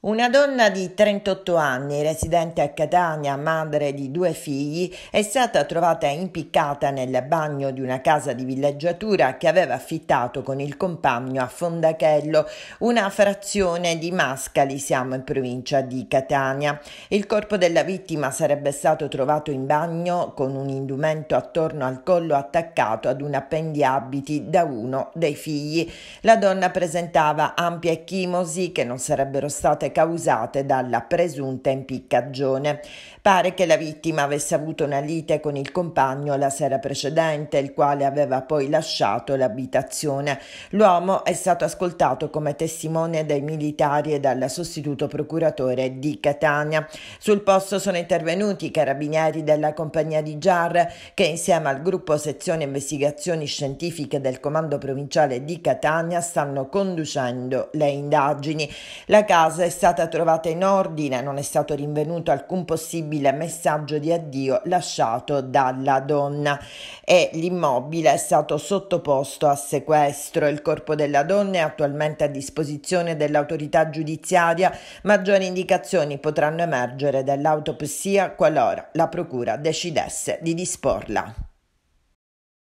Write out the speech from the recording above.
Una donna di 38 anni, residente a Catania, madre di due figli, è stata trovata impiccata nel bagno di una casa di villeggiatura che aveva affittato con il compagno a Fondachello, una frazione di Mascali, siamo in provincia di Catania. Il corpo della vittima sarebbe stato trovato in bagno con un indumento attorno al collo attaccato ad un appendiabiti da uno dei figli. La donna presentava ampie chimosi che non sarebbero state morte causate dalla presunta impiccagione. Pare che la vittima avesse avuto una lite con il compagno la sera precedente, il quale aveva poi lasciato l'abitazione. L'uomo è stato ascoltato come testimone dai militari e dal sostituto procuratore di Catania. Sul posto sono intervenuti i carabinieri della compagnia di Giar che insieme al gruppo sezione investigazioni scientifiche del comando provinciale di Catania stanno conducendo le indagini. La casa è stata trovata in ordine, non è stato rinvenuto alcun possibile messaggio di addio lasciato dalla donna e l'immobile è stato sottoposto a sequestro. Il corpo della donna è attualmente a disposizione dell'autorità giudiziaria, maggiori indicazioni potranno emergere dall'autopsia qualora la procura decidesse di disporla.